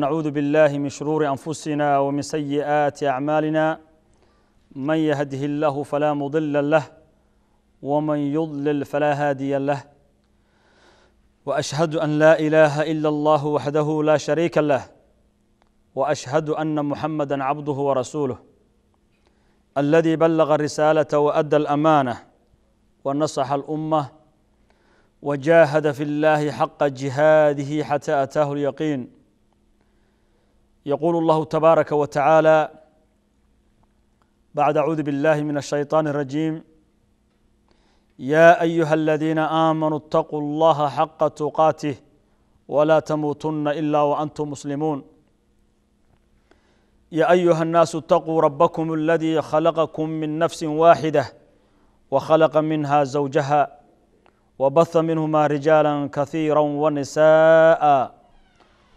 نعوذ بالله من شرور أنفسنا ومن سيئات أعمالنا من يهده الله فلا مضل له ومن يضلل فلا هادي له وأشهد أن لا إله إلا الله وحده لا شريك له وأشهد أن محمدا عبده ورسوله الذي بلغ الرسالة وأدى الأمانة ونصح الأمة وجاهد في الله حق جهاده حتى أتاه اليقين يقول الله تبارك وتعالى بعد اعوذ بالله من الشيطان الرجيم يا ايها الذين امنوا اتقوا الله حق تقاته ولا تموتن الا وانتم مسلمون يا ايها الناس اتقوا ربكم الذي خلقكم من نفس واحده وخلق منها زوجها وبث منهما رجالا كثيرا ونساء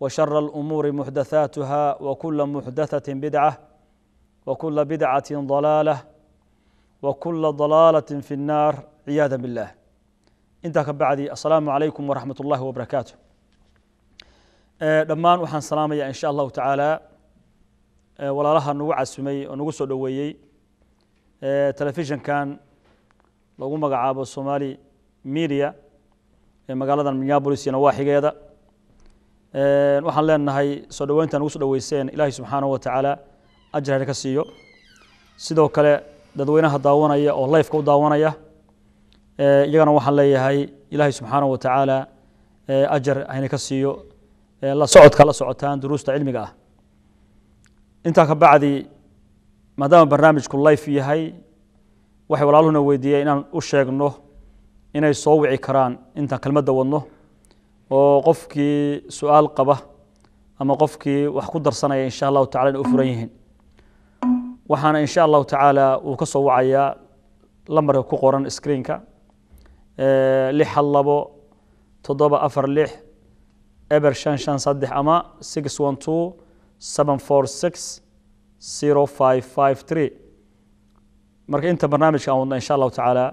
وشر الأمور محدثاتها وكل محدثة بدعة وكل بدعة ضلالة وكل ضلالة في النار عياذا بالله intaa ka bacdi asalaamu calaykum waraxmat ullahi wabarakaatu eh, dhammaan waxaan salaamayaa in sha allahu tacaala eh, walaalaha nagu casumay oo nagu soo dhoweeyey eh, telefishankan lagu magacaabo somali media ee magaalada minneabolis iyo nawaaxigeeda waxaan leenahay soo dhaweynta ugu soo dhaweyseen ilaahay subxaanaه wa tacaala ajar ka siiyo sidoo kale dadweynaha daawanaya oo lifeka u daawanaya iyagana waxaan leeyahay ilaahay subxaanaه wa tacaala ajar hayna ka siiyo la socodka la socotaan duruusta cilmiga ah intaa ka bacdi maadaama barnaamijku life yahay waxay walaaluhuna weydiiyeen inaan u sheegno inay soo wici karaan intaan kelmadda wadno oo qofkii su-aal qaba ama qofkii wax ku darsanaya insha allahu tacala inay u furan yihiin waxaana insha allahu tacaala uu ka soo wacayaa lambarka ku qoran screenka lix hal labo toddoba afar lix eber shan shan saddex ama six one two seven four six zero five five three marka inta barnaamijka aan wadna insha allahu tacaala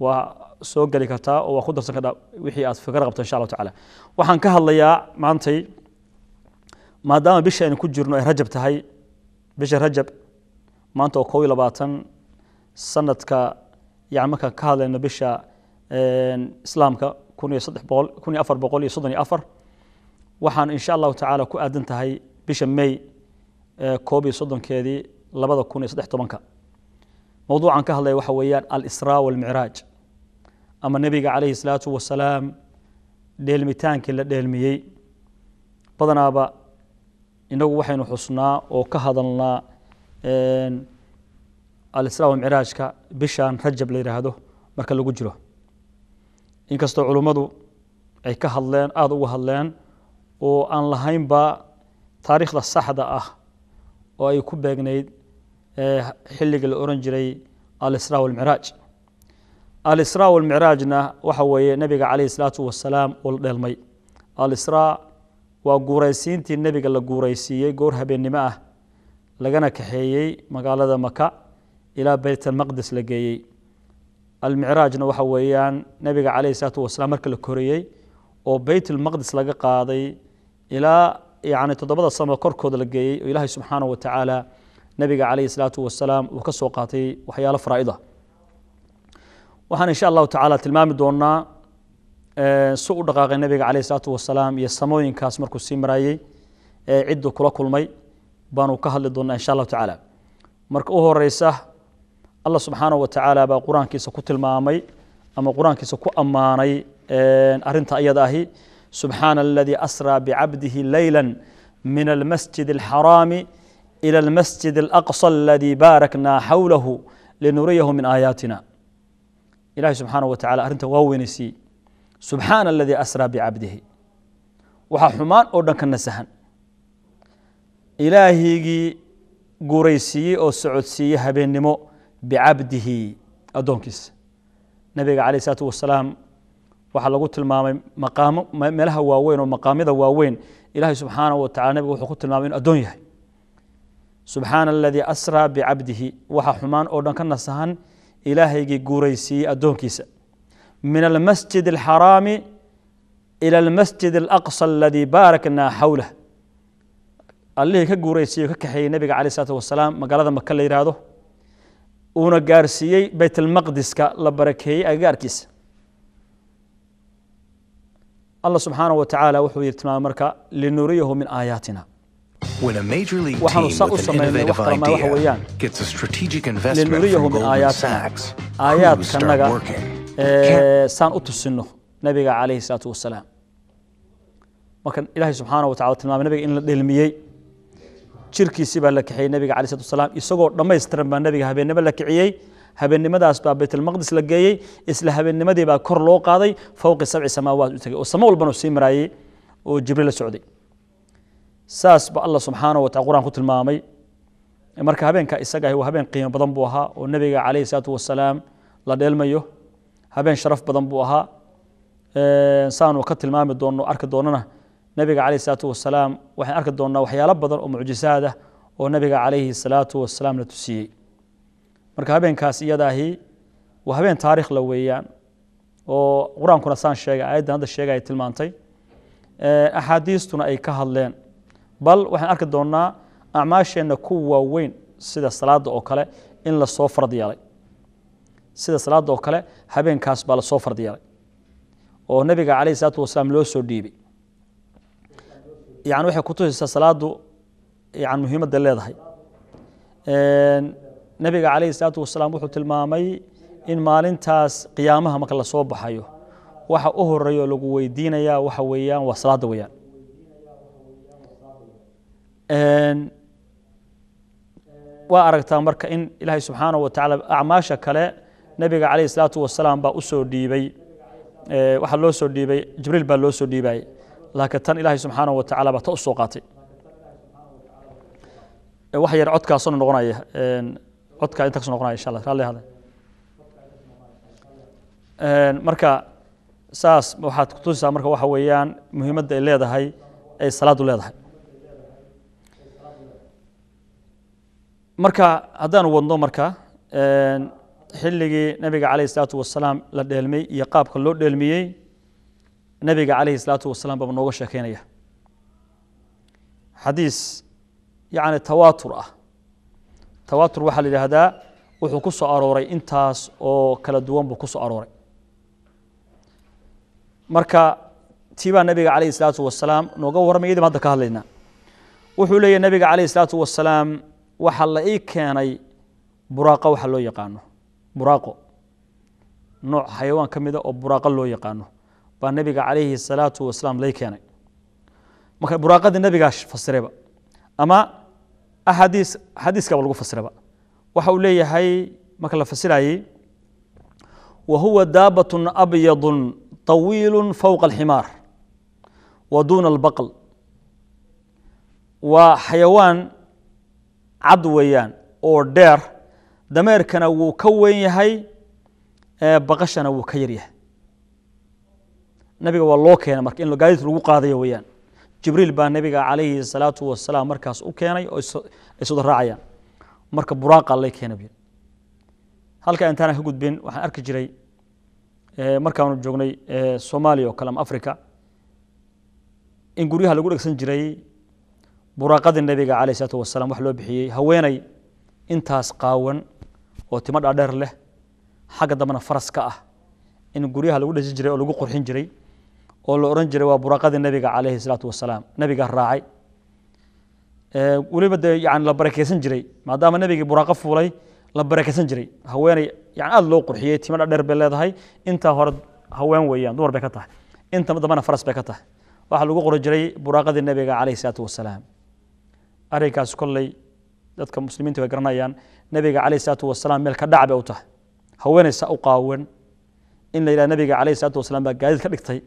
waa soo geli kartaa oo waa ku darsan kartaa wixii aad fikr qabto insha allah tacala waxaan ka hadlayaa maantay maadaama bisha aynu ku jirno ay rajab tahay bisha rajab maanta oo kow iyo labaatan sanadka yani markaan ka hadlayno bisha islaamka kun iyo saddex boqol kun iyo afar boqol iyo soddon iyo afar waxaan insha allahu tacaala ku aadan tahay bisha may koob iyo soddonkeedii labada kun iyo saddex tobanka mowduucan ka hadlaya waxa weeyaan alisraa walmicraaj ama nebiga calayhi salaatu wasalaam dheelmitaankii la dheelmiyey badanaaba inagu waxaynu xusnaa oo ka hadalnaa alisraa walmicraajka bishan rajab la yidhaahdo marka lagu jiro inkastoo culummadu ay ka hadleen aada ugu hadleen oo aan lahaynba taariikhda saxda ah oo ay ku beegnayd xilliga la oran jiray alsra walmicraaj alsra walmicraajna waxa weeye nebiga caleyhi salaatu wasalaam uu la dheelmay alsra waa guuraysiintii nebiga la guuraysiiyey goor habeennimo ah lagana kaxeeyey magaalada maka ilaa bayt almaqdes la geeyey almicraajna waxa weeyaan nebiga caleyhi salaatu wasalaam marka la koreeyey oo beyt laga qaaday ilaa yacni toddobada sama korkooda la geeyey oo ilaahay subxaanahu wa tacaala nabiga calayhi salaatu wasalaam uu ka soo qaatay waxyaalo faraa'ida waxaan insha allahu tacaala tilmaami doonaa eh, si u dhaqaaqay nabiga calayhi salaatu wasalaam iyo samooyinkaas markuu sii maraayey ee ciddu kula kulmay baanu ka hadli doonaa insha allahu tacaala marka u horeysa allah subxaanahu wa tacaala baa qur-aankiisa ku tilmaamay ama qur-aankiisa ku ammaanay arinta iyada ahi subxaana aladii asraa bicabdihi leyla min almasjid alxaraami إلى المسجد الأقصى الذي باركنا حوله لنريه من آياتنا إلهي سبحانه وتعالى أرنت ووينسي سبحان الذي أسرى بعبده waxaa xumaan oo dhan kana sahan ilaahaygii guuraysiiyey oo socodsiiyey habeennimo bicabdihi addoonkiisa nabiga caleyh isalaatu wasalaam waxaa lagu tilmaamay maqaamo meelaha waaweyn oo maqaamyada waaweyn ilaahay subxaanahu wa tacala nabiga wuxuu ku tilmaamay yahay subxaana aladii asraa bicabdihi waxa xumaan oo dhan ka nasahan ilaahaygii guuraysiiyey addoonkiisa min almasjid alxaraami ila almasjid alaqsa aladii baaraknaa xawlah allihii ka guuraysiiyo ka kaxeeyey nebiga calai isalaatu wasalaam magaalada maka la yidhaahdo uuna gaarsiiyey bayt almaqdiska la barakeeyey agagaarkiisa allah subxaana wa tacaala wuxuu yiri tilmaamay marka linuriyahu min aayaatina When a major league team with an innovative idea gets a strategic investment from Goldman Sachs, crews start working. saan u tusino nabiga calayhi salaatu wasalaam markan ilaahay subxaana wa tacala tilmaamay nabiga in la dhelmiyey jirkiisii baa la kaxeeyey nabiga calayhi salatu wasalaam isagoo dhammaystiran baa nabiga habeennimo la kiciyey habeennimadaas baa baytulmaqdis la geeyey isla habeennimadii baa kor loo qaaday fowqi sabci samaawaat u tegay oo samo walbana sii maraayey saas ba alla subxaana wa taala quraan ku tilmaamay marka habeenka isaga waa habeen qiimo badan buu ahaa oo nebiga calayhi salaatu wasalaam la dheelmayo habeen sharaf badan buu ahaa saanu ka tilmaami doonno arki doonana nebiga calayhi salaatu wasalaam waxaan arki doonnaa waxyaalo badan oo mucjisaad ah oo nebiga calayhi salaatu wasalaam la tusiyey marka habeenkaas iyadaahi waa habeen taarikh la weeyaan oo qur-aankuna saan sheegay aayaddan hadda sheegay ay tilmaantay axaadiistuna ay ka hadleen bal waxaan arki doonaa acmaasheenna ku waaweyn sida salaada oo kale in lasoo fardiyeelay sida salaada oo kale habeenkaas baa lasoo fardiyeelay oo nabiga calayh isalaatu wasalaam loo soo dhiibay yani waxay kutusaysaa salaadu yan muhiimadda leedahay nabiga calayhi salaatu wasalaam wuxuu tilmaamay in maalintaas qiyaamaha marka lasoo baxayo waxa u horeeyo lagu weydiinayaa waxa weeyaan waa salaada weyaan waa aragtaa marka in ilaahay subxaanaه wa tacaala acmaasha kale nebiga calayh الsalaatu wasalaam baa usoo dhiibay waxaa loo soo dhiibay jibriil baa loo soo dhiibayay laakiin tan ilaahay subxaanaه wa tacala baa ta usoo qaatay wax yar codkaasoo noqonaya codkaa inta noqonaya insha allah raalli hada marka saas waxaad kutusisaa marka waxa weeyaan muhiimadda ay leedahay ay salaadu leedahay marka haddaan wadno marka xilligii nabiga caleyh isalaatu wasalaam la dheelmay iyo qaabka loo dheelmiyey nabiga caleyhi isalaatu wasalaam baa nooga sheekeynaya xadiis yani tawaatur ah tawaatur waxaa la yidhaahdaa wuxuu ku soo arooray intaas oo kala duwan buu ku soo arooray marka tii baa nabiga caleyhi isalaatu wasalaam nooga warmay idib hadda ka hadlaynaa wuxuu leeyahy nabiga caleyhi isalaatu wasalaam waxaa la ii keenay buraaqo waxa loo yaqaano buraaqo nooc xayawaan ka mida oo buraaqo loo yaqaano baa nebiga calayhi salaatu wasalaam lai keenay marka buraaqadii nebigaa fasirayba ama axaadiis xadiiskaba lagu fasiraba waxa uu leeyahay marka la fasirayey wa huwa daabatun abyadun طawiilu fowqa alximaar wa duuna albaql waa xayawaan cad weeyaan oo dheer dameerkana wuu ka weyn yahay baqashana wuu ka yaryahay nabiga waa loo keenay marka in gaadiid lagu qaadayo weyaan jibriil baa nabiga calayhi salaatu wasalaam markaas u keenay oo ay sooda raacayaan marka buraaqa lay keenay buyiri halkaa intaana ka gudbin waxaan arki jiray markaanu joognay soomaaliya oo kale ama africa in guryaha lagu dhegsan jiray buraaqadii nabiga caleyh isalaatu wasalaam wax loo bixiyey haweenay intaas qaawan oo timo dhaadheer leh xagga dambena faras ka ah in guryaha lagu dhasi jiray oo lagu qurxin jiray oo la odhan jiray waa buraaqadii nabiga caleyhi salaatu wasalaam nabiga raacay weliba dee yani la barakeysan jiray maadaama nabigii buraaqo fuulay la barakeysan jiray haweeney yani aada loo qurxiyey timo dhaadheer bay leedahay intaa hore haween weeyaan dumar bay ka tahay inta dambena faras bay ka tahay waxaa lagu qori jiray buraaqadii nabiga caleyhi salaatu wasalaam arrinkaas kolley dadka muslimiinta way garanayaan nabiga calayh isalaatu wasalaam meel ka dhac u tahay haweenaysa u qaawan in la yidhaha nebiga calayh isalaatu wasalaam baa gaadiid ka dhigtay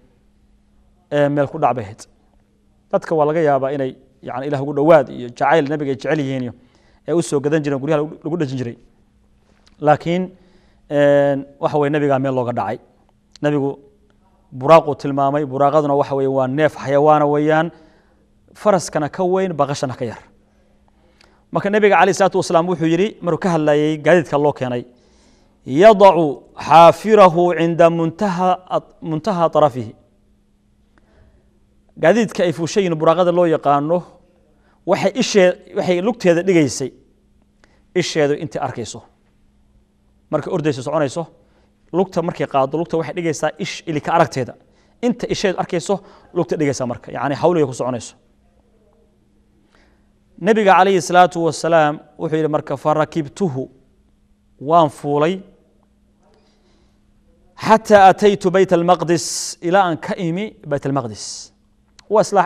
ee meel ku dhac bay hayd dadka waa laga yaabaa inay yani ilah ugu dhowaad iyo jacayl nebiga ay jecel yihiin ee u gadan jireen guryaha lagu dhejin jiray laakiin waxa weye nebigaa meel looga dhacay nebigu buraaquu tilmaamay buraaqaduna waxa weye waa neef xayawaana weeyaan faraskana ka weyn baqashana ka yar marka nabiga alay isalaatu wasalaam wuxuu yidhi maruu ka hadlayay gaadiidka loo keenay yadacu xaafirahu cinda muntaha arafihi gaadiidka ay fuushayin buraaqada loo yaqaano waxay ishee waxay lugteeda dhigaysay isheedu intay arkayso markay ordayso soconayso lugta markay qaado lugta waxay dhigaysaa ish ilika aragteeda inta isheedu arkayso lugta dhigaysaa marka yacni hawligay ku soconayso nebiga calayhi salaatu wasalaam wuxuu yidhi marka farakibtuhu waan fuulay xataa ataytu bayt almaqdis ilaa aan ka imi bayt almaqdis waa isla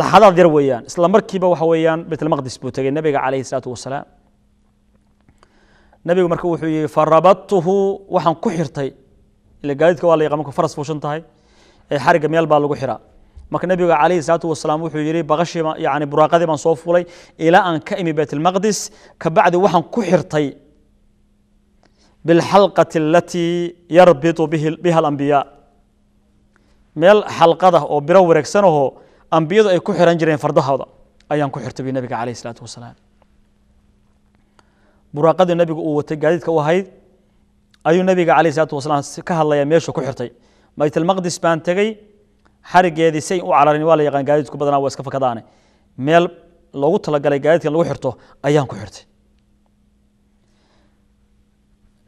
laxadaad yar weeyaan isla markiiba waxa weeyaan bayt almaqdis buu tegey nebiga calayhi salaatu wasalaam nebigu marka wuxuu yihi farabadtuhu waxaan ku xirtay ila gaadiidka waa la yaqaan marka faras fuushan tahay ee xarigga meel baa lagu xiraa marka nabiga calayhi salaatu wasalaam wuxuu yidhi baqashii yani buraaqadii baan soo fulay ilaa aan ka imi baytlmaqdis kabacdi waxaan ku xirtay bilxalqati alatii yarbitu biha alambiyaa meel xalqada oo biro wareegsanahoo ambiyadu ay ku xiran jireen fardahooda ayaan ku xirtay bu nabiga calayhi salaatu wasalaam buraaqadii nabigu uu watay gaadiidka u ahayd ayuu nabiga calayhi salaatu wasalaam ka hadlayaa meeshuu ku xirtay baytlmaqdis baan tegey xarigeedii say u cararin waa la yaqaan gaadiidku badanaa waa iska fakadaane meel loogu talagalay gaadiidkan lagu xirto ayaan ku xirtay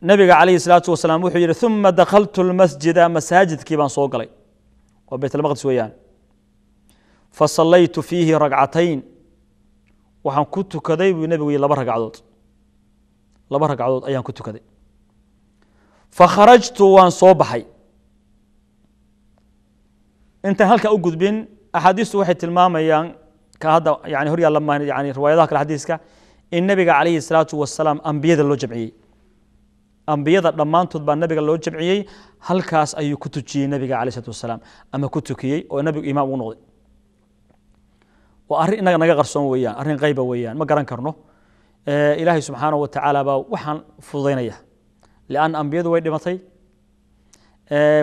nabiga calayhi salaatu wasalaam wuxuu yidhi uma dakhaltu lmasjida masaajidkii baan soo galay waa baytalmaqdis weeyaan fa sallaytu fiihi ragcatayn waxaan ku tukaday buu nebigu yidhi laba ragcadood laba ragcadood ayaan ku tukaday fakharajtu waan soo baxay intaan halka u gudbin axaadiistu waxay tilmaamayaan ka hadda yani hor yaalla yani riwaayadaha kale xadiiska in nabiga calayhi salaatu wasalaam ambiyada loo jamciyey ambiyada dhammaantood baa nabiga loo jamciyey halkaas ayuu ku tujiyey nabiga calayhi salatu wasalaam ama ku tukiyey oo nabigu imaam ugu noqday waa arrin innaga naga qarsoon weeyaan arrin qayba weeyaan ma garan karno ilaahay subxaanahu wa tacaala baa waxaan fududaynaya lianna ambiyadu way dhimatay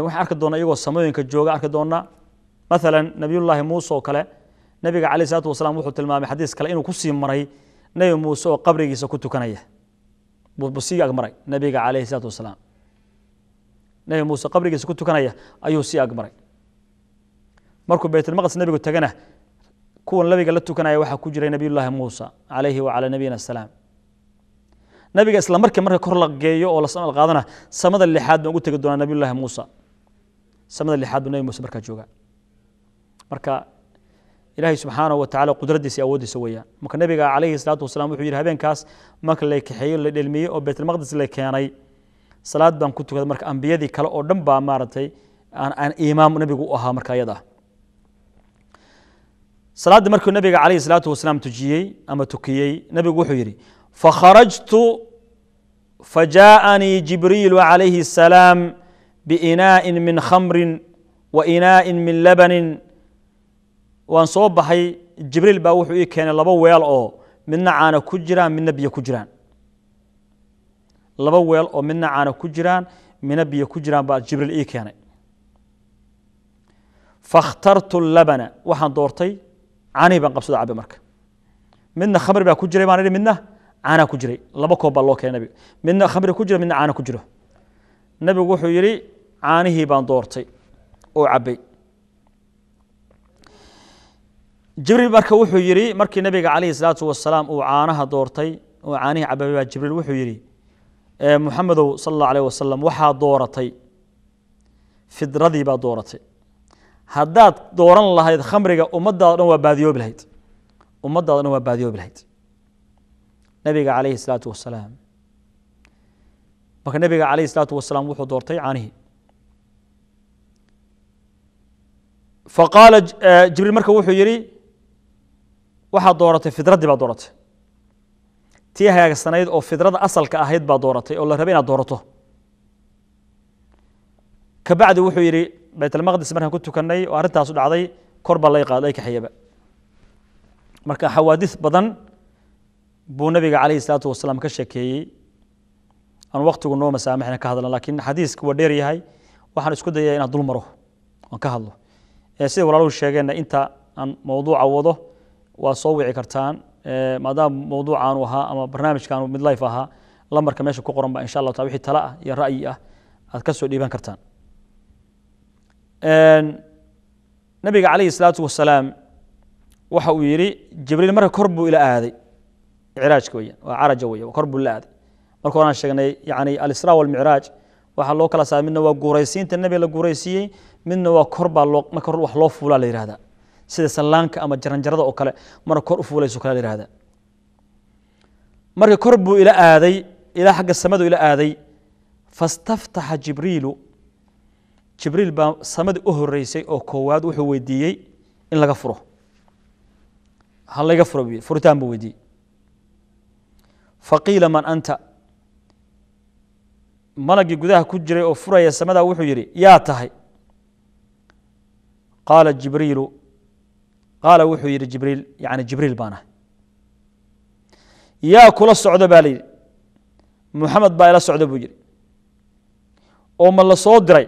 waxaan arki doonaa iyagoo samooyinka jooga arki doonaa maala nabiyulaahi muuse oo kale nabiga calaih salatu wasalaam wuxuu tilmaamay xadiis kale inuu kusii maray nebi muuse oo qabrigiisa ku tukanaya busii agmaray nabiga calayhi salaatu wasalaam nebi muuse qabrigiisa ku tukanaya ayuu sii agmaray markuu baytulmaqdis nebigu tagana kuwan nabiga la tukanaya waxaa ku jiray nabiyullaahi muusa calayhi wacalaa nabiyina asalaam nabiga isla markii marka kor la geeyo oo la qaadana samada lixaad baan ugu tegi doonaa nabiyullaahi muusa samada lixaad buu nebi muuse markaa joogaa marka ilaahay subxaana wa tacala qudradiisa iyo awooddiisa weeyaan marka nabiga calayhi salaatu wasalaam wuxuu yidhi habeenkaas marka la kaxeeyo la dhelmiyey oo baytulmaqdis la keenay salaad baan ku tukaday marka ambiyadii kale oo dhan baa maaragtay aan imaam nabigu u ahaa marka ayada salaadda markuu nabiga calayhi salaatu wasalaam tujiyey ama tukiyey nabigu wuxuu yidhi fakharajtu فجاءني جبريل عليه السلام بإناء من خمر وإناء من لبن waan soo baxay jibriil baa wuxuu ii keenay laba weel oo midna caana ku jiraan midna biyo ku jiraan laba weel oo midna caana ku jiraan midna biyo ku jiraan baa jibriil ii keenay fakhtartu labana waxaan doortay caanihii baan qabsado cabe marka midna khamri baa ku jiray baan idhi midna caanaa ku jiray laba koob baa loo keenay nabiga midna khamri ku jira midna caana ku jiro nabigu wuxuu yidhi caanihii baan doortay oo cabbay jibriil marka wuxuu yidhi markii nabiga calayhi salaatu wasalaam uu caanaha doortay oo caanihii cababay baa jibriil wuxuu yidhi muxamedow sala allahu alayh wasalam waxaa dooratay fidradii baa dooratay haddaad dooran lahayd khamriga ummaddaado dhan waa baadiyoobi lahayd ummaddaado dhan waa baadiyoobi lahayd nabiga calayhi salaatu wasalaam marka nabiga calayhi salaatu wasalaam wuxuu doortay caanihii faqaala jibriil marka wuxuu yidhi waxaad dooratay fidraddii baad dooratay tii hagaagsanayd oo fidrada asalka ahayd baad dooratay oo la rabay inaad doorato kabacdi wuxuu yidhi baytalmaqdis markaan ku tukanay oo arrintaasu dhacday kor baa lay kaxiyaba marka xawaadis badan buu nabiga calayhi salaatu wasalaam ka sheekeeyey aan waktigu noo masaamixna ka hadlan laakiin xadiiska waa dheer yahay waxaan isku dayaya inaan dul maro aan ka hadlo sida walaaluhu sheegeenna inta aan mowduuca wado waa soo wici kartaan maadaama mawduucaanu ahaa ama barnaamijkaanu mid life ahaa lambarka meesha ku qoran insha allah ta wixii tala ah iyo ra'yi ah aad ka soo dhiiban kartaan nabiga calayhi salaatu wasalaam waxa uu yidhi jibriil marka kor buu ila aaday icraajka weyan waa caraja weyan kor buu ila aaday marka horaan sheegnay yani alisraa walmicraaj waxaa loo kala saaray midna waa guuraysiinta nabiga la guuraysiiyey midna waa kor baa loo marka wax loo fuulaa la yihahdaa sida sallaanka ama jaranjarada oo kale marka kor u fuulayso kale la yihahda marka kor buu ila aaday ilaa xagga samadu ila aaday fastaftaxa jibriilu jibriil baa samadii u horeysay oo koowaad wuxuu weydiiyey in laga furo ha laga furo bu furitaan buu weydiiyey faqiila man anta malagii gudaha ku jiray oo furaya samadaa wuxuu yidhi yaa tahay qaala jibriilu qaala wuxuu yidhi jibriil yani jibriil baan ah yaa kula socda baa layidhi muxamed baa ila socda buu yidhi oo ma la soo diray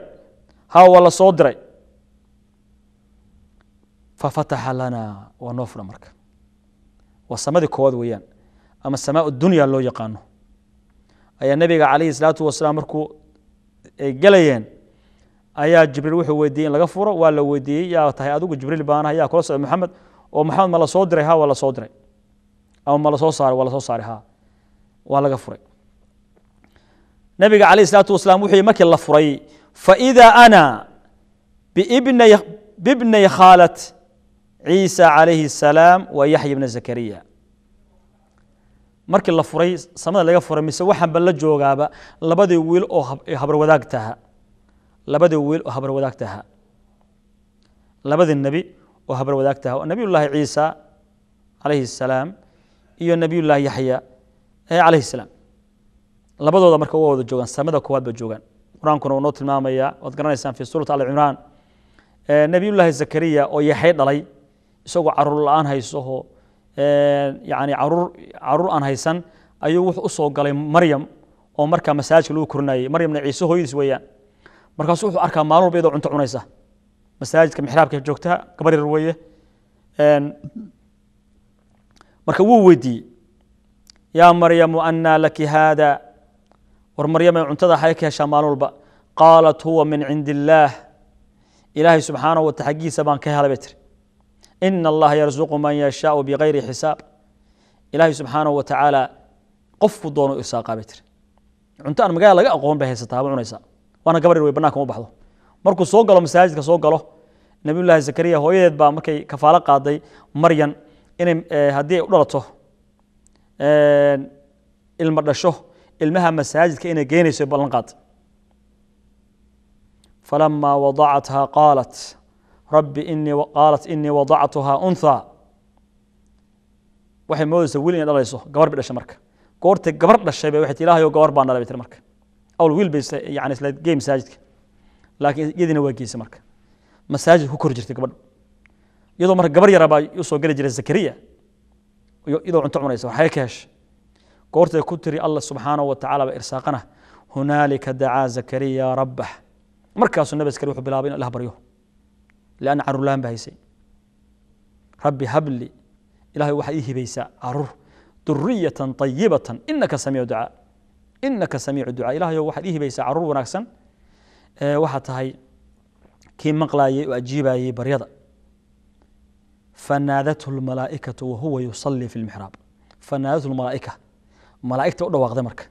ha waa la soo diray fafataxa lana waa noo fura marka waa samadii koowaad weeyaan ama samaa dunya loo yaqaano ayaa nabiga calayhi salaatu wasalaam markuu ay galayeen ayaa jibriil wuxuu weydiiyey in laga furo waa la weydiiyey yaa tahay adigu jibriil baana yaa kula socda maxamed oo maxamed ma la soo diray ha waa la soo diray ama ma la soo saaray waa la soo saaray ha waa laga furay nabiga calayh isalaatu wasalaam wuxuu yihi markii la furay faida ana bibnay bibnay khaalat ciisa calayhi asalaam wa yaxya bna zakariya markii la furay samada laga furay mise waxaanba la joogaaba labadii wiil oo habarwadaag taha labadii wiil oo habar wadaagta ahaa labadii nebi oo habar wadaagta ahaa oo nebiyullaahi ciisa calayhi salaam iyo nebiyullaahi yaxya calayhi salaam labadooda marka waa wada joogaan samada koowaad ba joogaan qur-aankuna wuu noo tilmaamayaa waad garanaysaan fii suurati ali cimraan nebiyullaahi zakariya oo yaxay dhalay isagoo caruur la-aan haysoho yani caruur caruur aan haysan ayuu wuxuu usoo galay maryam oo markaa masaajka lagu korinayay maryamna ciise hooyadiis weeyaan markaasu wuxuu arkaa maalin walba iyadoo cunto cunaysa masaajidka mixraabka joogtaa gabar yar weeye marka wuu weydiiyey yaa maryamu annaa laki haada war maryame cuntada xay ka heshaa maalin walba qaalat huwa min cindi illaah ilaahay subxaanahu wata xaggiisa baan ka helay bay tiri ina allaha yarsuqu man yashaau bikayri xisaab ilaahay subxaanahu wa tacaala qofku doonuu irsaaqaa bay tiri cunto aan magaala laga aqoon bay haysataaba cunaysaa waana gabar yar wey bananka u baxdo markuu soo galo masaajidka soo galo nabiyullaahi zakariya hooyadeed baa markay kafaalo qaaday maryan inay eh, haddii ay u dhalato eh, ilma dhasho ilmaha masaajidka inay geenayso ballan qaad falama wadacatha qaalat rabbi inii qaalat inii wadactuhaa unthaa waxay moodaysa wiil inay dhalayso gabar bay dhashay marka goortay gabar dhashay bay waxay tii ilahayo gabar baan dhalay bay tiri marka awl wiil bay ii hibaysaa carur duriyatan ayibatan inaka samiicu ducaa inaka samiicu ducaa ilahayo waxaad ihibaysaa caruur wanaagsan waxaad tahay kii maqlaayay oo ajiibayey baryada fanaadathu lmalaaikatu wahuwa yusallii fi lmixraab fanaadathu lmalaaika malaa'igta u dhawaaqday marka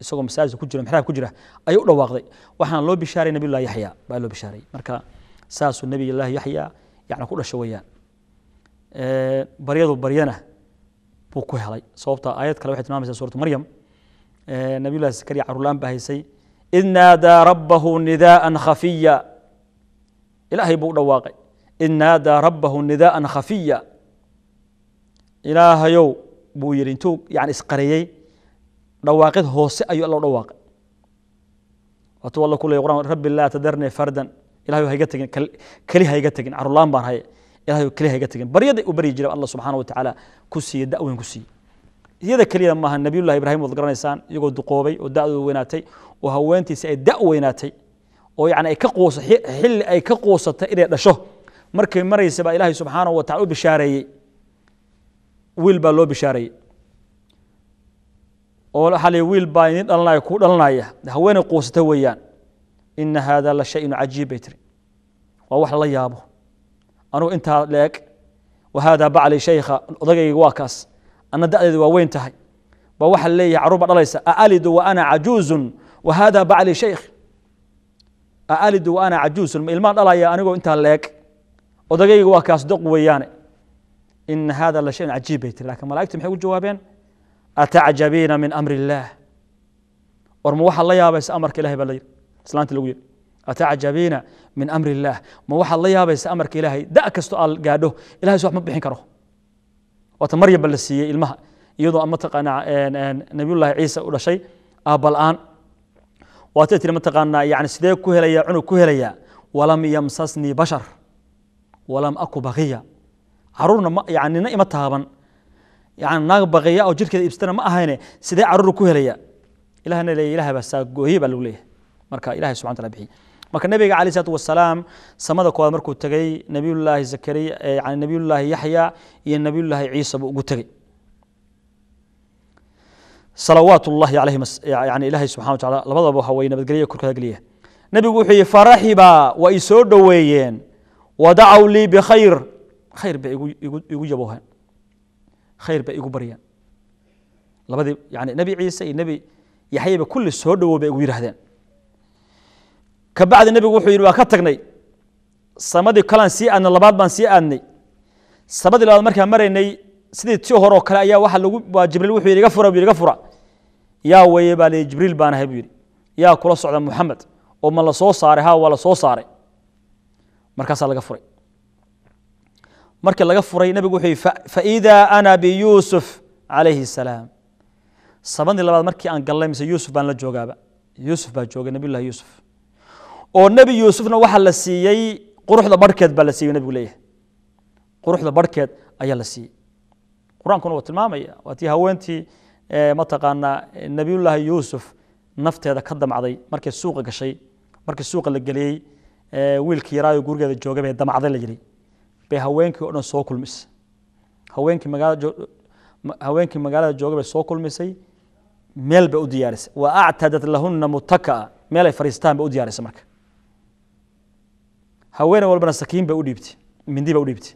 isagoo masaajid ku jiro mixraab ku jira ayuu u dhawaaqday waxaana loo bishaaray nabiyullahi yaxya baa loo bishaaray marka saasuu nabiyullahi yaxya yacni ku dhasho weeyaan baryadu baryana buu ku helay sababta aayad kale waxay tilmaamaysaa suuratu maryam آه، نبي الله زكريا عرولان بهيسي إن نادى ربه نداء خفيا إلى هي بو دواقي إذ نادى ربه نداء خفيا إلى إلهيو بو يرنتو يعني إسقريي دواقيد هوسي أيو الله دواقي واتو الله كل يقرأ رب لا تدرني فردا إلى إلهيو هي تقين كلي هي تقين عرولان بان إلى إلهيو كلي هي تقين بريد وبري الله سبحانه وتعالى كسي دأوين كسي iyada keliya maaha nabiyullahi ibrahim waad garanaysaan iyagoo duqoobay oo da'dooda weynaatay oo haweentiisa ay da' weynaatay oo yani ay ka quusa xilli ay ka quusatay inay dhasho markay maraysa baa ilaahay subxaanahu wa tacala u bishaareeyey wiil baa loo bishaareeyey oo waxaa la wiil baa idin dhalanaya kuu dhalanaya haweenay quusata weeyaan ina haada la shay cajiib bay tiri waa wax la yaabo anugu intaa la eg wa haadaa bacli shaykha odagayga waa kaas ana dadeedu waa weyn tahay ba waxaa leeyahay carruur baa dhalaysa aalidu wa ana cajuuzun wa hada bacli shaykh aalidu wa ana cajuuzun ma ilmaan dhalaya anigoo intaa leeg odagayga waa kaas doq weeyaane ina hada la shayn cajiib bay tiri lakin malaigtu maxay u jawaabeen atacjabiina min amri illaah war ma waxaad la yaabaysa amarka ilahay baa la yiri islaanta lagu yiri atacjabiina min amri illaah ma waxaad la yaabaysa amarka ilaahay da' kasto aad gaadho ilahay si wax ma bixin karo waata maryamba la siiyey ilmaha iyadoo mataqaana nabiyullaahi ciisa u dhashay aabbala'aan waatay tiri mataqaanaa yani sidee ku helayaa cunug ku helaya walam yamsasnii bashar walam aku baqiya caruurna yani nina ima taaban yani naag baqiya oo jirkeeda ibsatana ma ahayne sidee caruur ku helaya ilahna leeya ilaha baa saagooye baa lagu leeyahay marka ilahay subxa wataala bixiye marka nebiga calaه الsلaatu wasalaam samada koowaad markuu tegey nabiyulaahi zakariya nabiyulaahi yaxya iyo nabiyulaahi ciisaba ugu tegey salawaat اllahi alayhim yani ilaahay subxana wa tacala labadaba waxa weye nabadgelya korkada geliya nebigu wuxuu yihi faraxiba waa i soo dhoweeyeen wadacaw lii bikhayr khayr bay igu yabooheen khayr bay igu baryeen labadii yani nebi ciise iyo nebi yaxyaba kulli soo dhowow bay igu yidhahdeen kabacdi nebigu wuxuu yidhi waa ka tagnay samadii kalaan sii aadnay labaad baan sii aadnay samadii labaad markaan maraynay sidii tii hore kale ayaa waa lagu waa jibriil wuxuu yidhi iga fura buu yidhi iga fura yaa weeye baa la jibriil baan ahay buu yidhi yaa kula socda muxamed oo ma la soo saaray haa waa la soo saaray markaasaa laga furay markii laga furay nebigu wuxuu yidhi faidaa ana biyuusuf calayhi salaam samadii labaad markii aan gallay mise yuusuf baan la joogaaba yuusuf baa joogay nabiyullahi yuusuf oo nebi yuusufna waxaa la siiyey quruxda barhkeed baa la siiy nebigu leeyahay quruxda barhkeed ayaa la siiyey qur-aankuna wuu tilmaamaya waatii haweentii mataqaanaa nebiyullaahi yuusuf nafteeda ka damcday markay suuqa gashay markii suuqa la geliyey wiilkii yaraayo gurigeeda jooga bay damacday la yidhi bay haweenkii o dhan soo kulmisay haweenkii magaalahaweenkii magaalada jooga bay soo kulmisay meel bay u diyaarisay wa actadat lahuna mutakaa meel ay bay u diyaarisay marka haween walbana sakiin ba udhiibtay mindi ba udhiibtay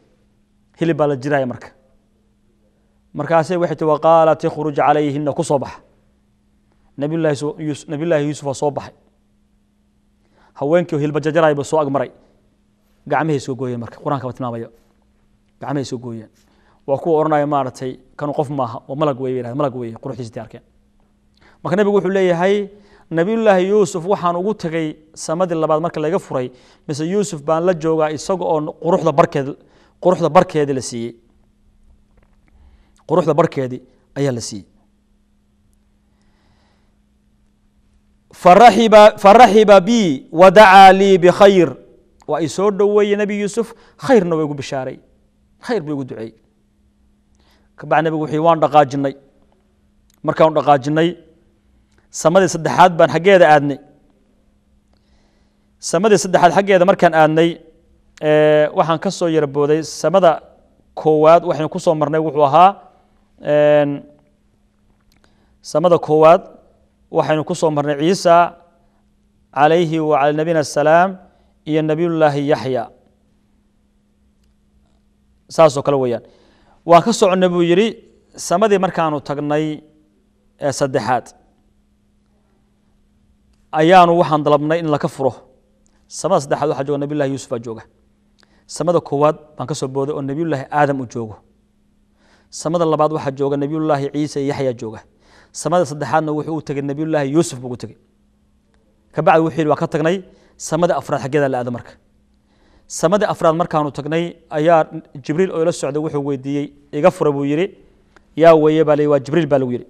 hilib baa la jiraya marka markaase waxay ti waqaalat ikhruj calayhina ku soo baxa nabiyullaahi yuusufa soo baxay haweenkii hilba jajaraya ba soo agmaray gacmahay soo gooyeen marka qur-aanka ba tilmaamaya gacmahay soo gooyeen waa kuwa oranaya maaragtay kanu qof maaha oo malag wey malag weeye quruxdiisi tay arkeen marka nabigu wuxuu leeyahay nabiyullaahi yuusuf waxaan ugu tegey samadii labaad marka laga furay mise yuusuf baan la joogaa isaga oo quruxda barkeed quruxda barkeedi la siiyey quruxda barkeedii ayaa la siiyey faraxiba faraxiba bi wadacaa lii bikhayr waa i soo dhoweeyey nebi yuusuf khayrna waa igu bishaaray khayr buu igu duceeyey kabacd nebigu wuxuu waan dhaqaajinay markaan dhaqaajinay samadii saddexaad baan xaggeeda aadnay samadii saddexaad xaggeeda markaan aadnay waxaan ka soo yarabooday samada koowaad waxaynu ku soo marnay wuxuu ahaa samada koowaad waxaynu ku soo marnay ciisa calayhi wacala nabiyina asalaam iyo nabiyullaahi yaxya saasoo kale weeyaan waan ka soconnay buu yidhi samadii markaanu tagnay ee saddexaad ayaanu waxaan dalabnay in laka furo samada saddexaad waxaa jooga nabiyullahi yuusufaa jooga samada koowaad baan ka soo booday oo nebiyullaahi aadam u joogo samada labaad waxaa jooga nebiyullaahi ciise yaxya jooga samada saddexaadna wuxuu u tegey nebiyullaahi yuusuf buu u ka bacdi wuxuu yidhi waa ka tagnay samada afraad xaggeeda la aado marka samada afraad markaanu tagnay ayaa jibriil oo ila socday wuxuu weydiiyey iga fura buu yidhi yaa weeye baa la waa jibriil baa lagu yidhi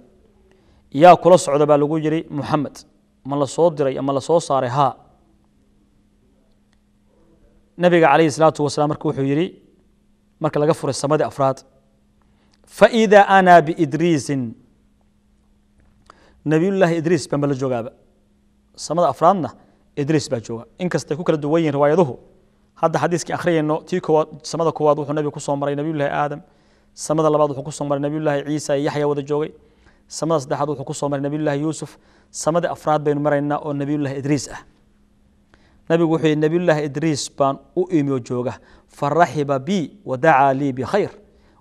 yaa kula socda baa lagu yidhi muxamed ma la soo diray ama la soo saaray haa nabiga calayhi isalaatu wasalaam marka wuxuu yidhi marka laga furay samadii afraad faida ana biidriisin nabiyullaahi idriis baan bala joogaaba samada afraadna idriis baa jooga inkastay ku kala duwan yihin riwaayaduhu hadda xadiiskii akhriyayno tii koowaad samada koowaad wuxuu nabiga kusoo maray nabiyullahi aadam samada labaad wuxuu kusoo maray nabiyullaahi ciisa iyo yaxya wada joogay samada saddexaad wuxuu kusoo maray nabiyullahi yuusuf samadii afraad baynu maraynaa oo nabiyullahi idriis ah nabigu wuxuu yihi nabiyullaahi idriis baan u imi oo jooga faraxiba raxiba bii wadacaa lii bikhayr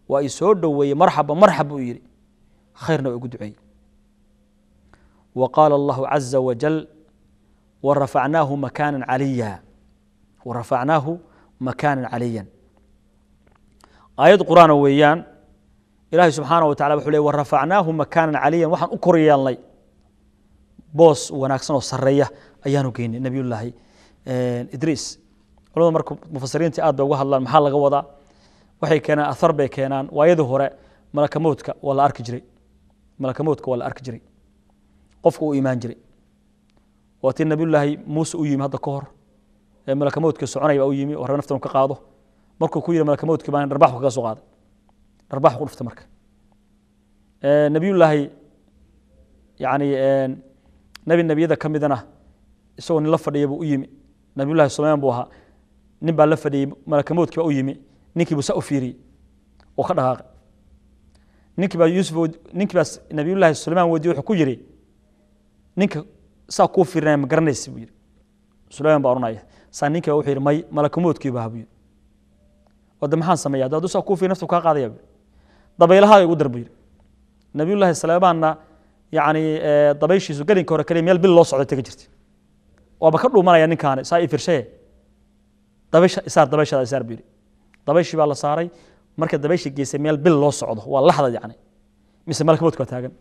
waa ii soo dhoweeyey marxaba marxab buu yidhi khayrna waa igu duceeyey wa qaala allahu caza wajal wa rafacnaahu makaanan caliya wa rafacnaahu makaanan caliyan aayad qur-aana weeyaan ilahay subxaana wa tacala wuxuu le warafacnaahu makaanan caliyan waxaan u koryeelnay boos wanaagsan oo sareeya ayaanu geynay nabiyullaahi idriis culamada marka mufasiriinta aad bay uga hadlaan maxaa laga wadaa waxay keenaan athar bay keenaan waayadii hore malaka mowdka waa la arki jiray malaka mowdka waa la arki jiray qofka uu imaan jiray waa tii nabiyullaahi muuse u yimi hadda ka hor ee malaka mowdka soconay baa u yimi oo raba naftan ka qaado markuu ku yidhi malaka mowdki baan dharbaaxu kaga soo qaaday dharbaax ku dhufta marka nebiyullaahi yani nebi nebiyada ka midana isagoo nin la fadhiya buu u yimi nabiyullahi sulayman buu ahaa nin baa la fadhiyey malakamowdki baa u yimi ninkii buu saa u fiiriyey oo ka dhaqaaqay ninkii baa yuusuf ninkii baa nabiyullaahi sulayman weydiye wuxuu ku yidhi ninka saa kuu fiirinaya ma garanaysa buu yidhi sulayman baa oranaya saa ninkii baa wuxuu yidhi may malakamowdkii baa buu yidhi oo maxaan sameeya de saa kuu fiiri naftu kaa qaadaya buu dabeylahaaga igu dar buu yidhi nabiyullaahi saleymaanna yacni eh, dabayshiisu gelinka hore keliya meel bil loo socday tegi jirtay waaba ka dhuumanaya ninkaani saa i dabaysha isaar dabayshada isaar buu yidhi dabayshii baa la saaray marka dabayshii geysay meel bil loo socdo waa laxda yacni mise malaka waa taagan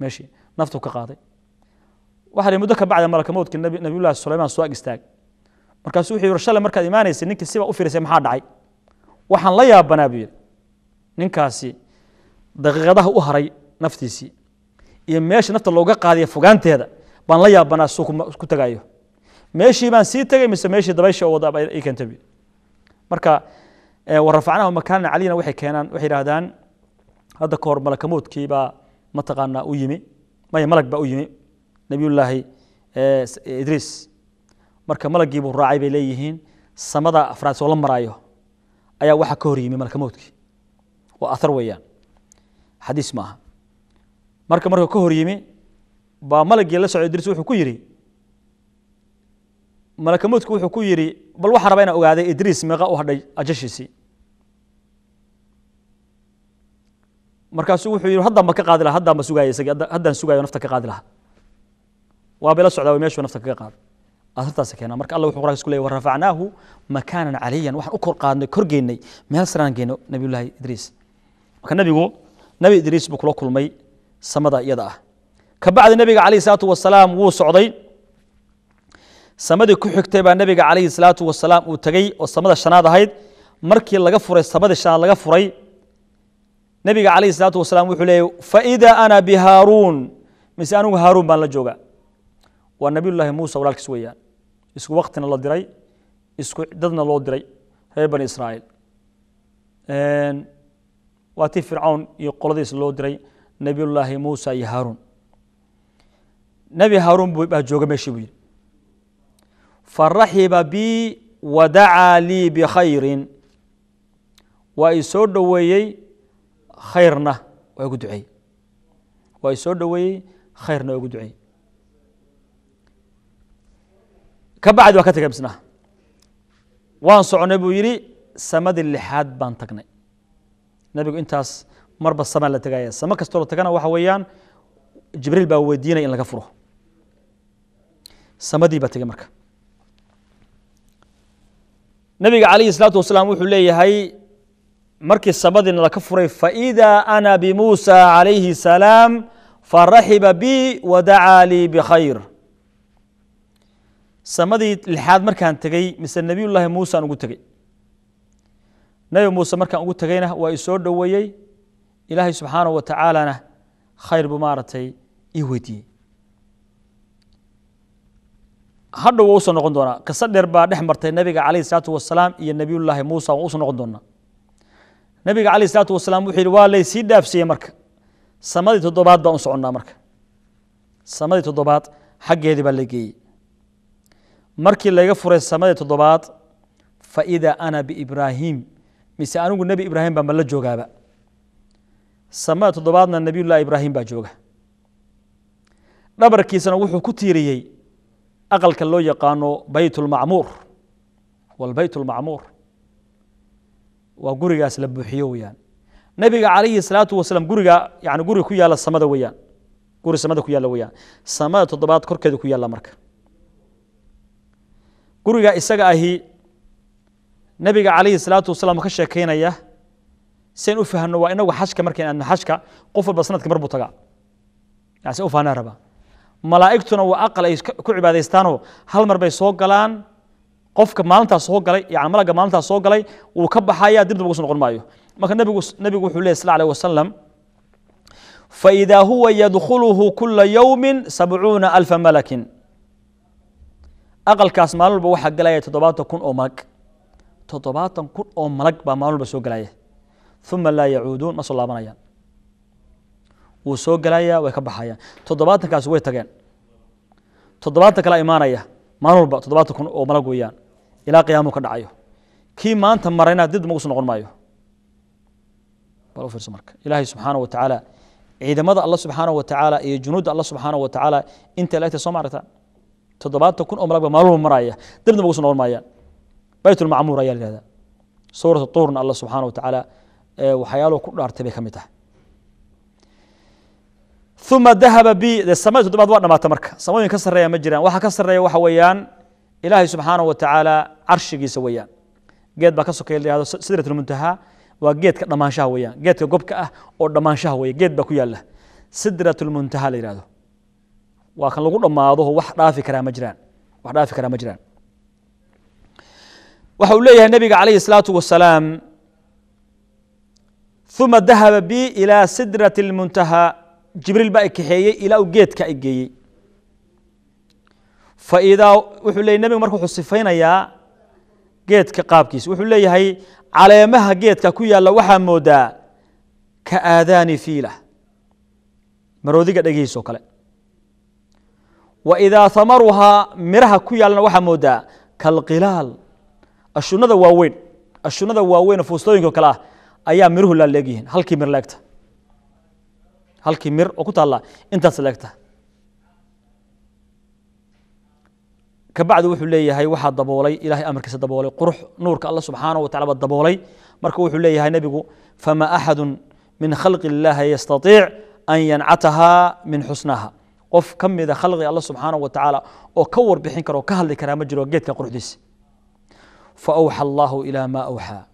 meeshii naftuu ka qaaday waxa la muddo ka bacda malaka moodka nabiyullaahi suleymaan soo istaag markaasuu wuxuu yidhi shale markaad imaanaysay ninkii siba u firisay maxaa dhacay waxaan la yaabanaa buu yidhi ninkaasi daqiiqadaha u haray naftiisii iyo meesha nafta looga qaadaya fogaanteeda baan la yaabanaa suu ku tagayo meeshii baan sii tegay mise meeshii dabaysha oo wada ii keentay marka warrafacnahu makaana caliyna waxay keenaan waxay yidhahdaan hadda kahor malakamoodkii baa mataqaanaa u yimi maya malag baa u yimi nabiyullaahi idriis marka malagii buu raacay bay leeyihiin samada afraad soo la maraayo ayaa waxaa ka hor yimi malakamoodkii waa aar weyaan xadiis maaha marka marka ka hor yimi baa malagii la socday idriis wuxuu ku yidhi malakamuudku wuxuu ku yidhi bal waxaa raba inaan ogaaday idriis meeqa u hadhay ajashiisii markaasuu wuxuu yidhi haddaan ka qaadi laha haddaan sugaaya isagii haddaan sugayo nafta ka qaadi laha waa bay socdaa meeshuu nafta kaga qaada asartaasa keenaa marka alla wuxuu quraan isku leeyay warafacnaahu makaanan caliyan waxaan u kor qaadnay kor geennay meel saraan geenno nabiyullaahi idriis marka nabigu nabi idriis buu kula kulmay samada iyada ah kabacdi nabiga calayhi salaatu wasalaam wuu socday samadii ku xigtay baa nabiga calayhi salaatu wasalaam uu tegey oo samada shanaad ahayd markii laga furay samadii shanaad laga furay nabiga calayhi salaatu wasalaam wuxuu leeyahy faida ana bihaaruun mise anigu haaruun baan la joogaa waa nabiyullaahi muusa walaalkiis weeyaan isku waqtina la diray isku dadna loo diray reer bani israa'iil waa ti fircawn iyo qoladiis loo diray nebiyullaahi muusa iyo haaruun nebi haaruun baa jooga meeshii buu yidhi faraxiba bii wadacaa lii bikhayrin waa isoo soo dhoweeyey khayrna waa igu duceeyey waa i soo dhoweeyey khayrna waa igu duceeyey ka bacdi waa ka tagay misnaa waan soconay buu yidhi samadii lixaad baan tagnay nabigu intaas marba samaa la tegaya same kastoo la tagana waxa weeyaan jibriil baa weydiinaya in laga furo samadii baa tegay marka nabiga calayhi salaatu wasalaam wuxuu leeyahay markii samadina laka furay faإida ana bimuusa calayhi salaam faraxiba bi wadacaa lii bikhayr samadii lixaad markaan tegey mise nebiy llaahi aan ugu tegey nabi muuse markaan ugu tegeyna waa isoo soo dhoweeyey ilaahay subxaana wa tacaalana khayr buu maaragtay i weydiiyey hadhow waa usoo noqon doonaa qisa dheer baa dhex martay nabiga calayhi salaatu wasalaam iyo nabiyullaahi muusa waan usoo noqon doonaa nabiga calayhi salaatu wasalaam wuxuu yidhi waa lay sii marka samadii toddobaad baan u soconnaa marka samadii toddobaad xaggeedii baa la geeyey markii laga furay samadii toddobaad fa idaa ana biibraahiim mise anigu nebi ibraahim baa ma la joogaaba samaa toddobaadna nebiyullahi ibraahim baa jooga dhabarkiisana wuxuu ku tiiriyey aqalka loo yaqaano baytulmacmuur walbayt lmacmuur waa gurigaas la buuxiyo weyaan nabiga calayhi salaatu wasalaam guriga yani guri ku yaalla samada weyaan guri samada ku yaalla weyaan samada toddobaad korkeeda ku yaalla marka guriga isaga ahi نبي عليه الصلاة والسلام خش كينا يا سين أوفها إنه وإنه وحش كمركين أن حش كقفل بصنات كمربو تقع يعني سأوفها نهربا ملائكتنا وأقل أي كل عباد يستانو هل مر بي سوق قلان قف كمالنا تسوق قلي يعني ملا كمالنا تسوق قلي وكب حياة دبده بقصن قرن مايو ما كان نبيك نبيك وحوله صلى الله عليه وسلم فإذا هو يدخله كل يوم سبعون ألف ملك أقل كاس مال بوحق لا يتضبط كن أمك toddobaatan kun oo malag baa maalin walba soo galaya uma laa yacuuduun ma soo laabanayaan wuu soo gelaya way ka baxayaan toddobaatankaasi way tageen toddobaatan kala imaanaya maalin walba toddobaatan kun oo malag weeyaan ilaa qiyaamuhu ka dhacayo kii maanta marayna dib magusu noqon maayo bal u marka ilaahay subxaana wa tacaala ciidamada alla subxaana wa tacaala iyo junuudda alla subxaana wa tacaala inta laagta soo ma aragta toddobaatan kun oo malag baa maalin walba maraya dibna magusu noqon maayaan baytulmacmuur ayaa lahahda suuratu tuurna alla subxana wa tacaala waxyaaluhu ku dhaartay bay ka mid tahay uma dahaba bi de samada waa dhamaata marka samooyin ka sarreeya ma jiraan waxa ka sarreeya waxa weeyaan ilaahay subxaana wa tacaala carshigiisa weeyaan geed baa ka sokeya lahahdo sidratulmuntahaa waa geedka dhammaanshaha weeyaan geedka gobka ah oo dhammaanshaha weeye geed baa ku yaalla sidratulmuntahaa la yihahdo waa kan lagu dhammaado wax dhaafi karaa ma jiraan wax dhaafi karaa ma jiraan waxa uu leeyahay nebiga calayhi الsalaatu wasalaam uma dahaba bi ilaa sidrati اlmuntahaa jibriil baa ikaxeeyey ilaa uu geedka igeeyey faidaa wuxuu leeyay nebigu marka wuxuu sifaynayaa geedka qaabkiisa wuxuu leeyahay caleemaha geedka ku yaalla waxaa moodaa ka aadaani fiila maroodiga dhegihiisoo kale wa idaa hamaruhaa miraha ku yaallana waxaa moodaa kalqilaal ashunada waaweyn ashunada waaweyn oo fuustooyinko kale ah ayaa miruhu laaleegyihiin halkii mir leegta halkii mir oo ku taalla intaas leegta kabacdi wuxuu leeyahay waxaa daboolay ilahay amarkiisa daboolay qurux nuurka alla subxaanaه wa tacala ba daboolay marka wuxuu leeyahay nebigu fama axadu min khalqi اllahi yastaiic an yancataha min xusnaha qof ka mida khalqi alla subxaanaه wa tacaala oo ka warbixin karo o ka hadli karaa ma jiro geedka quruxdiisa faawxa allahu ilaa maa awxaa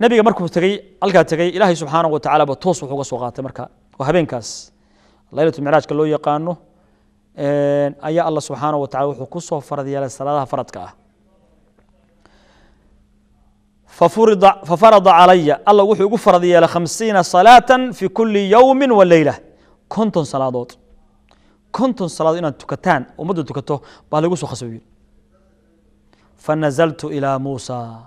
nabiga markuu tegey halkaa tegey ilaahay subxaanahu wa tacalaba toos wuxuuga soo qaatay marka oo habeenkaas laylatu micraajka loo yaqaano ayaa alla subxaanahu wa tacala wuxuu ku soo farad yeelay salaadaha faradka ah fafarada calaya alla wuxuu igu farad yeelay khamsiina salaatan fi kuli yowmi wa konton salaadood konton salaadood inaad tukataan ummadda tukato baa lagu soo khasbay fanazaltu ilaa muusa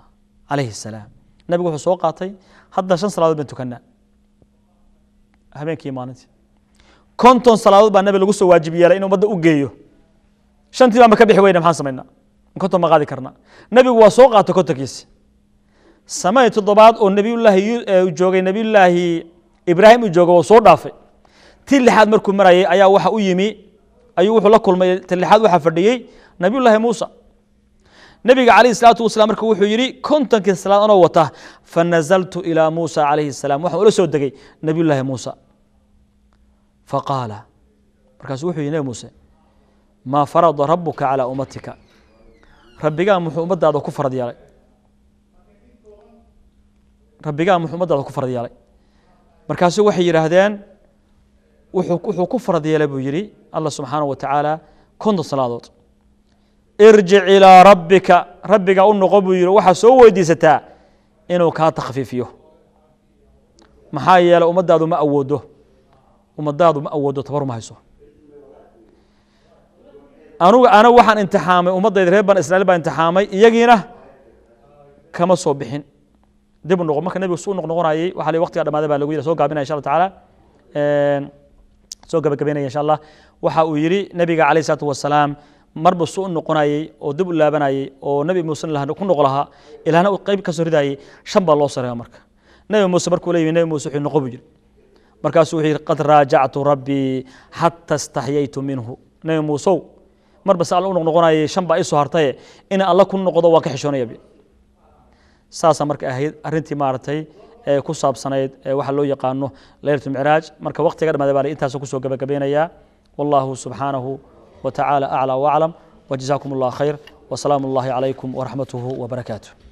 calayhi asalaam nabigu wuxuu soo qaatay hadda shan salaadood baan tukannaa habeenkii maalintii konton salaadood baa nabi lagu soo waajib in ummadda u geeyo shantii baanba ka bixi weyna maxaan samaynaa konton ma qaadi karna nabigu waa soo qaatay kontonkiisi samee toddobaad oo nabiyullaahi joogay nabiyullaahi ibraahim uu jooga waa soo dhaafay ti lixaad markuu marayay ayaa waxa u yimi ayuu wuxuu la kulmay ti lixaad waxaa fadhiyey nabiyullaahi muusa nabiga calayh salaatu wasalaam marka wuxuu yidhi kontonkii salaad anoo wata fanazaltu ilaa muusa calayhi salaam waxaan ula soo degay nebiyullaahi muusa faqaala markaasu wuxuu yidhi nebi muuse maa farada rabuka calaa ummatika rabbigaa muxuu ummaddaada ku farad yeelay rabbigaa muxuu ummaddaada ku farad yeelay markaasu waxay yidhaahdeen wuxuu ku farad yeelay buu yidhi allah subxaana wa tacaala konton salaadood irjic ilىa rabbika rabbiga u noqo buu yihi waxaa soo weydiisataa inuu kaa takhfiifiyo maxaa yeeley ummadaadu ma awoodo ummadaadu ma awoodo tabaru ma hayso anuga ana waxaan imtixaamay ummaddayda reer ban israiil baa imtixaamay iyagiina kama soo bixin dib u noqo marka nebigu su u noqnoqonayay waxa l waqtiga dhamaaday baa lagu yidhi so gaabinaya insha alla tacaala soo gabagabaynaya insha allah waxa uu yidhi nebiga alayh isalaatu wasalaam marba su noqonayey oo dib u laabanayey oo nabi muuse ku noq lahaa ilaana qayb kasoo ridayey shan baa loo sareeya marka nabi muuse markuu leeyimi nabi muuse wuxuu noqo buu yiri markaasuu wuxuu yidhi qad raajactu rabbii xata istaxyaytu minhu nabi muusow marba se alla u noqnoqonayey shan baa isoo hartaye inaan alla ku noqdo waa ka xishoonaya bi saasaa marka ahayd arrintii maaragtay ee ku saabsanayd ee waxa loo yaqaano leylat micraaj marka waqtiga dhamaaday baa intaasoo kusoo gabagabeynayaa wallahu subxaanahu وتعالى أعلى وأعلم وجزاكم الله خير وسلام الله عليكم ورحمته وبركاته